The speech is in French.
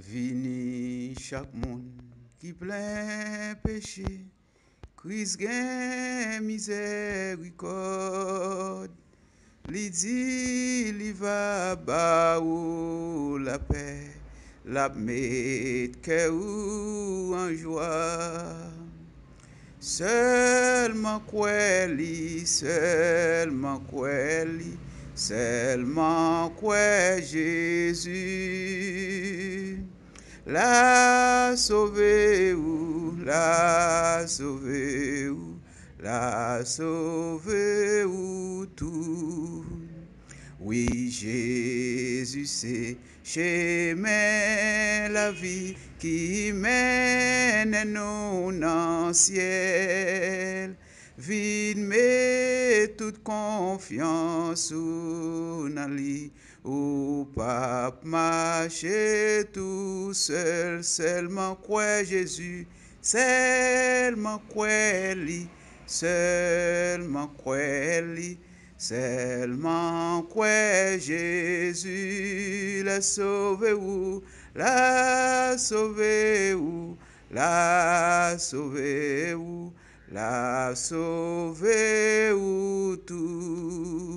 Vini chaque monde qui plein péché, Christ gain miséricorde, Lidi li va bas où la paix, la met ke ou en joie. Seulement quoi seulement quoi seulement quoi Jésus. La sauver ou la sauver ou la sauver ou tout. Oui, Jésus, c'est chez moi la vie qui mène nous dans le ciel toute confiance ou n'ali ou pas marcher tout seul seulement quoi Jésus seulement quoi lui seulement quoi lui seulement quoi Jésus l'a sauver ou l'a sauver ou l'a sauver ou l'a sauver ou To.